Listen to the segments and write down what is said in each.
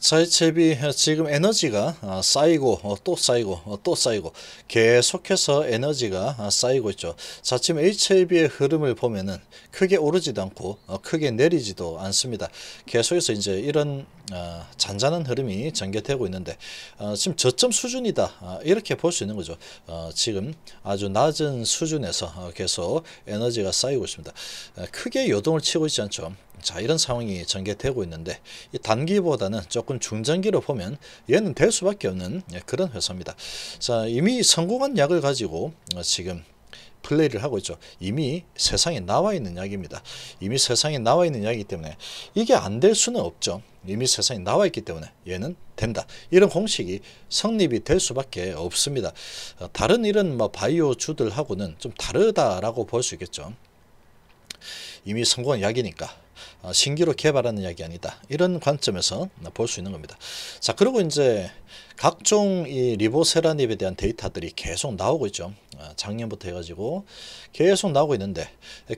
사이체비 지금 에너지가 아, 쌓이고 어, 또 쌓이고 어, 또 쌓이고 계속해서 에너지가 아, 쌓이고 있죠. 자칫 HIV의 흐름을 보면은 크게 오르지도 않고 어, 크게 내리지도 않습니다. 계속해서 이제 이런 아, 잔잔한 흐름이 전개되고 있는데 지금 저점 수준이다 이렇게 볼 수 있는 거죠. 지금 아주 낮은 수준에서 계속 에너지가 쌓이고 있습니다. 크게 요동을 치고 있지 않죠. 자 이런 상황이 전개되고 있는데 이 단기보다는 조금 중장기로 보면 얘는 될 수밖에 없는 예, 그런 회사입니다. 자 이미 성공한 약을 가지고 어, 지금 플레이를 하고 있죠. 이미 세상에 나와 있는 약입니다. 이미 세상에 나와 있는 약이기 때문에 이게 안 될 수는 없죠. 이미 세상에 나와 있기 때문에 얘는 된다. 이런 공식이 성립이 될 수밖에 없습니다. 어, 다른 이런 뭐 바이오주들하고는 좀 다르다라고 볼 수 있겠죠. 이미 성공한 약이니까 어, 신기로 개발하는 약이 아니다. 이런 관점에서 볼 수 있는 겁니다. 자, 그리고 이제 각종 이 리보세라닙에 대한 데이터들이 계속 나오고 있죠. 어, 작년부터 해가지고 계속 나오고 있는데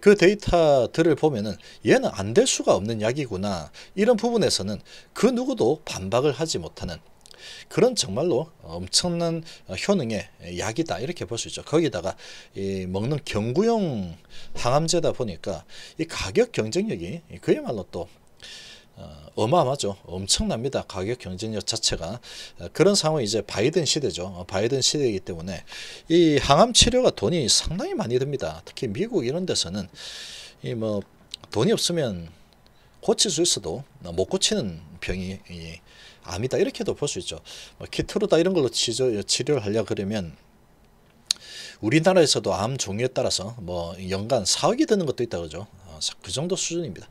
그 데이터들을 보면은 얘는 안 될 수가 없는 약이구나 이런 부분에서는 그 누구도 반박을 하지 못하는 그런 정말로 엄청난 효능의 약이다 이렇게 볼 수 있죠. 거기다가 이 먹는 경구용 항암제다 보니까 이 가격 경쟁력이 그야말로 또 어, 어마어마하죠. 엄청납니다. 가격 경쟁력 자체가. 그런 상황이 이제 바이든 시대죠. 어, 바이든 시대이기 때문에 이 항암 치료가 돈이 상당히 많이 듭니다. 특히 미국 이런 데서는 이 뭐 돈이 없으면 고칠 수 있어도 못 고치는 병이 암이다 이렇게도 볼 수 있죠. 뭐 키트로다 이런 걸로 치료, 치료를 하려 그러면 우리나라에서도 암 종류에 따라서 뭐 연간 4억이 드는 것도 있다 그죠. 어, 그 정도 수준입니다.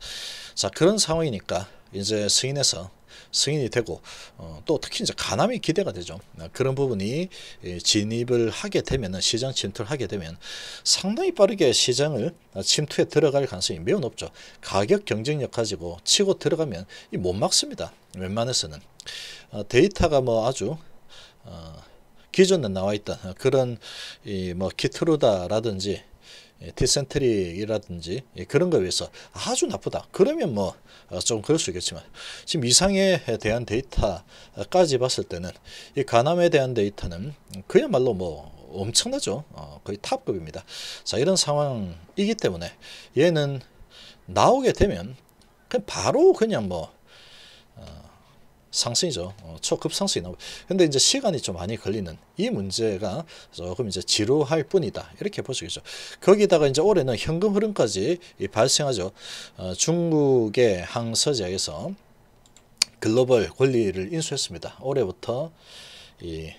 자 그런 상황이니까 이제 승인해서 승인이 되고 어, 또 특히 이제 가남이 기대가 되죠. 아, 그런 부분이 예, 진입을 하게 되면 시장 침투를 하게 되면 상당히 빠르게 시장을 아, 침투에 들어갈 가능성이 매우 높죠. 가격 경쟁력 가지고 치고 들어가면 못 막습니다. 웬만해서는 아, 데이터가 뭐 아주 어, 기존에 나와 있던 그런 이뭐키트로다라든지 예, 디센트리라든지 예, 그런 거에 비해서 아주 나쁘다. 그러면 뭐좀 어, 그럴 수 있겠지만 지금 이상에 대한 데이터까지 봤을 때는 이 간암에 대한 데이터는 그야말로 뭐 엄청나죠. 어, 거의 탑급입니다. 자 이런 상황이기 때문에 얘는 나오게 되면 그냥 바로 그냥 뭐 어, 상승이죠. 어, 초급상승이 나오고. 근데 이제 시간이 좀 많이 걸리는 이 문제가 조금 이제 지루할 뿐이다. 이렇게 볼수 있죠. 거기다가 이제 올해는 현금 흐름까지 발생하죠. 어, 중국의 항서제에서 글로벌 권리를 인수했습니다. 올해부터 이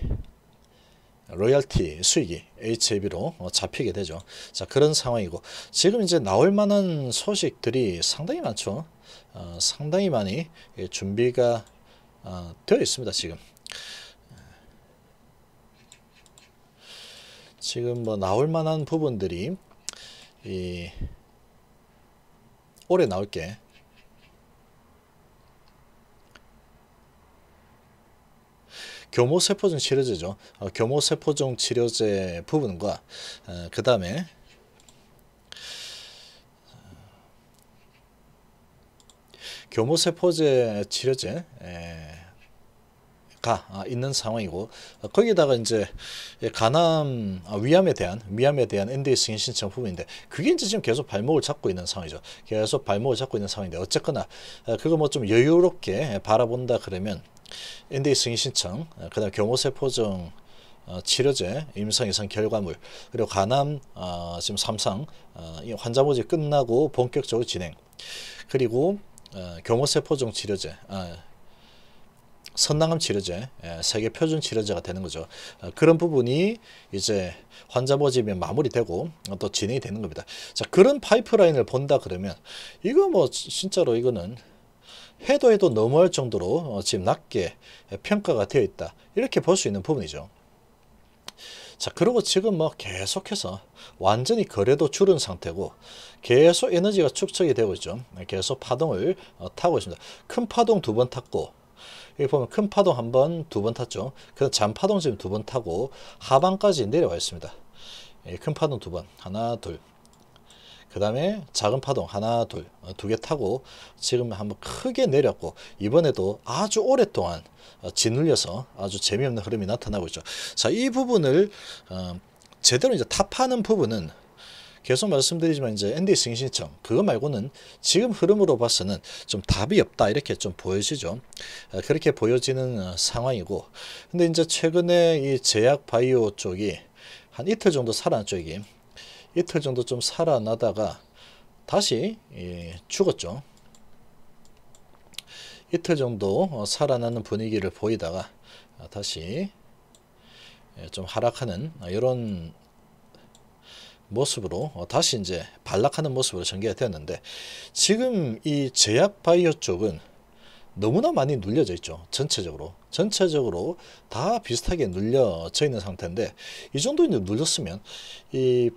로열티 수익이 HAB로 어, 잡히게 되죠. 자 그런 상황이고 지금 이제 나올 만한 소식들이 상당히 많죠. 어, 상당히 많이 예, 준비가 어, 되어 있습니다. 지금 지금 뭐 나올 만한 부분들이 이 올해 나올 게교모세포증 치료제죠. 어, 교모세포증 치료제 부분과 어, 그 다음에 교모세포제 치료제 가 아, 있는 상황이고 거기다가 이제 간암 아, 위암에 대한 위암에 대한 NDA 승인 신청 부분인데 그게 이제 지금 계속 발목을 잡고 있는 상황이죠. 계속 발목을 잡고 있는 상황인데 어쨌거나 아, 그거 뭐 좀 여유롭게 바라본다 그러면 NDA 승인 신청 그다음 교모세포증 어, 치료제, 임상 이상 결과물, 그리고 간암 어, 지금 삼상 어, 환자 모집 끝나고 본격적으로 진행, 그리고 어, 교모세포종 치료제, 어, 선남암 치료제, 예, 세계 표준 치료제가 되는 거죠. 어, 그런 부분이 이제 환자 모집이 마무리되고 어, 또 진행이 되는 겁니다. 자, 그런 파이프라인을 본다 그러면 이거 뭐 진짜로 이거는 해도 해도 너무할 정도로 어, 지금 낮게 평가가 되어 있다. 이렇게 볼 수 있는 부분이죠. 자 그리고 지금 뭐 계속해서 완전히 거래도 줄은 상태고 계속 에너지가 축적이 되고 있죠. 네, 계속 파동을 어, 타고 있습니다. 큰 파동 두 번 탔고 여기 보면 큰 파동 한 번, 두 번 탔죠. 그 잔파동 지금 두 번 타고 하방까지 내려와 있습니다. 예, 큰 파동 두 번, 하나, 둘, 그 다음에 작은 파동 하나 둘두 어, 개 타고 지금 한번 크게 내렸고 이번에도 아주 오랫동안 어, 짓눌려서 아주 재미없는 흐름이 나타나고 있죠. 자이 부분을 어, 제대로 이제 탑하는 부분은 계속 말씀드리지만 이제 n 디 승신청 그거 말고는 지금 흐름으로 봐서는 좀 답이 없다 이렇게 좀 보여지죠. 어, 그렇게 보여지는 어, 상황이고 근데 이제 최근에 이 제약 바이오 쪽이 한 이틀 정도 살아난 쪽이 이틀 정도 좀 살아나다가 다시 예, 죽었죠. 이틀 정도 어, 살아나는 분위기를 보이다가 아, 다시 예, 좀 하락하는 이런 아, 모습으로 어, 다시 이제 반락하는 모습으로 전개가 되었는데 지금 이 제약 바이오 쪽은 너무나 많이 눌려져 있죠. 전체적으로. 전체적으로 다 비슷하게 눌려져 있는 상태인데 이 정도 이제 눌렸으면 이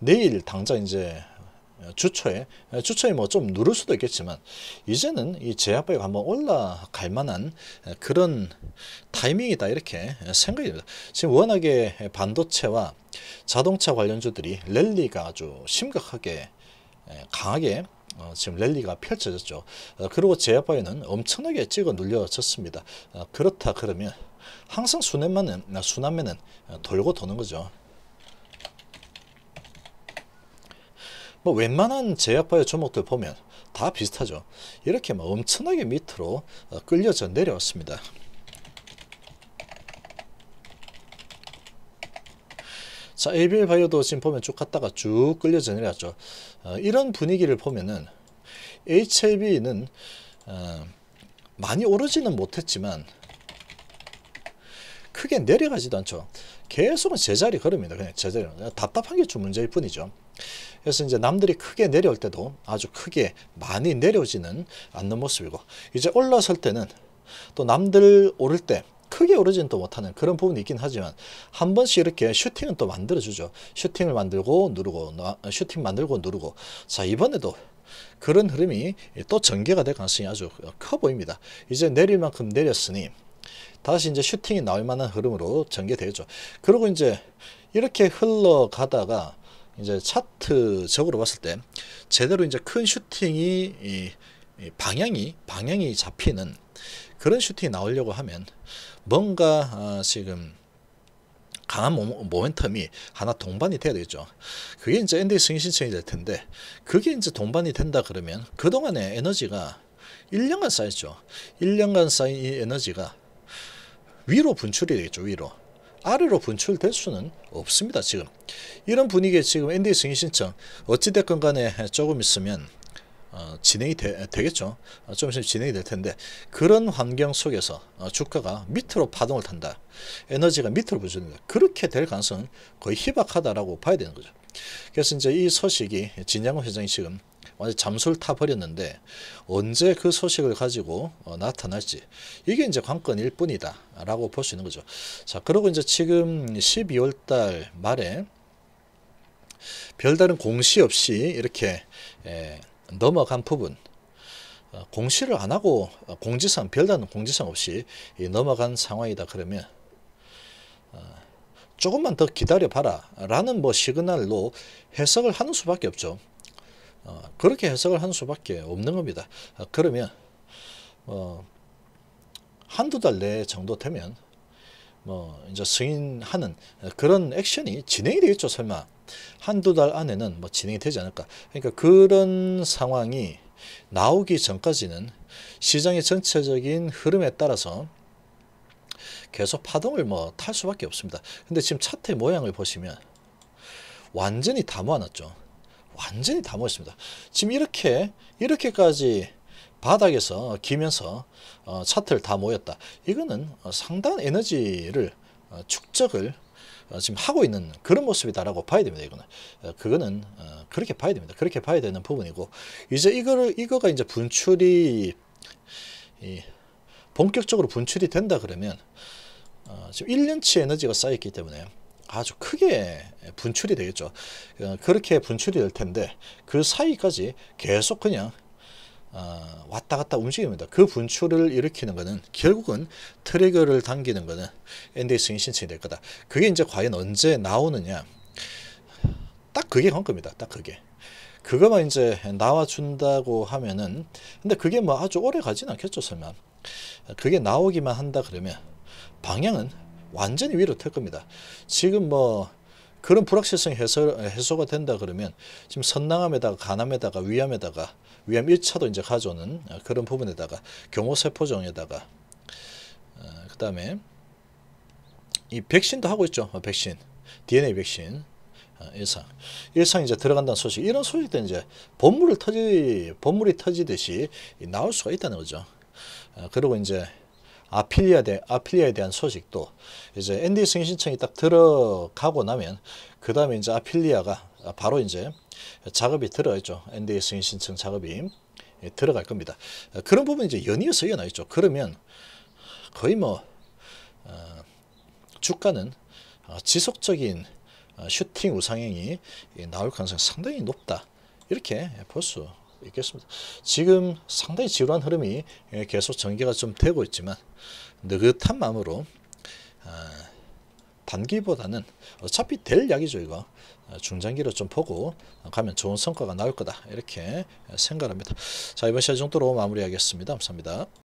내일 당장 이제 주초에 주초에 뭐 좀 누를 수도 있겠지만 이제는 이 제압벽 약 한번 올라갈 만한 그런 타이밍이다 이렇게 생각이 듭니다. 지금 워낙에 반도체와 자동차 관련주들이 랠리가 아주 심각하게 예, 강하게 어, 지금 랠리가 펼쳐졌죠. 어, 그리고 제압바이는 엄청나게 찍어 눌려졌습니다. 어, 그렇다 그러면 항상 순환만은 순환매는 아, 돌고 도는 거죠. 뭐 웬만한 제약바의오 종목들 보면 다 비슷하죠. 이렇게 막 뭐 엄청나게 밑으로 어, 끌려져 내려왔습니다. 자, ABL 바이오도 지금 보면 쭉 갔다가 쭉 끌려져 내려왔죠. 어, 이런 분위기를 보면은 HLB는 어, 많이 오르지는 못했지만 크게 내려가지도 않죠. 계속 제자리 걸음니다 그냥 제자리. 답답한 게좀 문제일 뿐이죠. 그래서 이제 남들이 크게 내려올 때도 아주 크게 많이 내려오지는 않는 모습이고 이제 올라설 때는 또 남들 오를 때 크게 오르지는 또 못하는 그런 부분이 있긴 하지만 한 번씩 이렇게 슈팅은 또 만들어주죠. 슈팅을 만들고 누르고 슈팅 만들고 누르고 자 이번에도 그런 흐름이 또 전개가 될 가능성이 아주 커 보입니다. 이제 내릴 만큼 내렸으니 다시 이제 슈팅이 나올 만한 흐름으로 전개되죠. 그리고 이제 이렇게 흘러가다가 이제 차트적으로 봤을 때 제대로 이제 큰 슈팅이 이, 이 방향이 방향이 잡히는 그런 슈팅이 나오려고 하면 뭔가 아, 지금 강한 모, 멘텀이 하나 동반이 돼야 되겠죠. 그게 이제 엔딩 승인 신청이 될 텐데 그게 이제 동반이 된다 그러면 그동안의 에너지가 1년간 쌓였죠. 1년간 쌓인 이 에너지가 위로 분출이 되겠죠. 위로. 아래로 분출될 수는 없습니다. 지금 이런 분위기에 지금 NDA 승인 신청 어찌됐건 간에 조금 있으면 어, 진행이 되, 겠죠 어, 좀 있으면 진행이 될 텐데 그런 환경 속에서 어, 주가가 밑으로 파동을 탄다. 에너지가 밑으로 부족합다 그렇게 될 가능성은 거의 희박하다라고 봐야 되는 거죠. 그래서 이제 이 소식이 진양호 회장이 지금 완전 잠수를 타버렸는데 언제 그 소식을 가지고 어, 나타날지 이게 이제 관건일 뿐이다 라고 볼 수 있는 거죠. 자 그리고 이제 지금 12월 달 말에 별다른 공시 없이 이렇게 에, 넘어간 부분 어, 공시를 안 하고 어, 공지상 별다른 공지상 없이 넘어간 상황이다 그러면 어, 조금만 더 기다려봐라 라는 뭐 시그널로 해석을 하는 수밖에 없죠. 어, 그렇게 해석을 한 수밖에 없는 겁니다. 어, 그러면 어, 한두 달내 정도 되면 뭐 이제 승인하는 그런 액션이 진행이 되겠죠 설마 한두 달 안에는 뭐 진행이 되지 않을까 그러니까 그런 상황이 나오기 전까지는 시장의 전체적인 흐름에 따라서 계속 파동을 뭐 탈 수밖에 없습니다 근데 지금 차트 모양을 보시면 완전히 다 모아놨죠 완전히 다 모였습니다. 지금 이렇게 이렇게까지 바닥에서 기면서 어, 차트를 다 모였다. 이거는 어, 상당한 에너지를 어, 축적을 어, 지금 하고 있는 그런 모습이다라고 봐야 됩니다. 이거는 어, 그거는 어, 그렇게 봐야 됩니다. 그렇게 봐야 되는 부분이고 이제 이거를 이거가 이제 분출이 이, 본격적으로 분출이 된다 그러면 지금 1년치 에너지가 쌓였기 때문에 아주 크게 분출이 되겠죠. 어, 그렇게 분출이 될 텐데 그 사이까지 계속 그냥 어, 왔다 갔다 움직입니다. 그 분출을 일으키는 것은 결국은 트리거를 당기는 것은 n d s 스 신청이 될 거다. 그게 이제 과연 언제 나오느냐. 딱 그게 관건입니다. 딱 그게. 그거만 이제 나와준다고 하면은 근데 그게 뭐 아주 오래 가진 않겠죠 설마. 그게 나오기만 한다 그러면 방향은 완전히 위로 튈 겁니다. 지금 뭐 그런 불확실성 해소, 해소가 된다 그러면 지금 선낭암에다가 간암에다가 위암에다가 위암 1차도 이제 가져오는 어, 그런 부분에다가 경호세포종에다가 어, 그 다음에 이 백신도 하고 있죠. 어, 백신. DNA 백신. 어, 일상. 일상 이제 들어간다는 소식. 이런 소식도 이제 본물을 터지, 본물이 터지듯이 나올 수가 있다는 거죠. 어, 그리고 이제 아필리아에, 대한, 아필리아에 대한 소식도 이제 ND 승인 신청이 딱 들어가고 나면 그 다음에 이제 아필리아가 바로 이제 작업이 들어있죠. NDA 승인 신청 작업이 예, 들어갈 겁니다. 어, 그런 부분이 이제 연이어서 일어나 있죠. 그러면 거의 뭐 어, 주가는 어, 지속적인 슈팅 우상행이 나올 가능성이 상당히 높다. 이렇게 볼수 있겠습니다. 지금 상당히 지루한 흐름이 예, 계속 전개가 좀 되고 있지만 느긋한 마음으로 아, 단기보다는 어차피 될 약이죠 이거 아, 중장기로 좀 보고 가면 좋은 성과가 나올 거다 이렇게 생각합니다. 자 이번 시간 정도로 마무리하겠습니다. 감사합니다.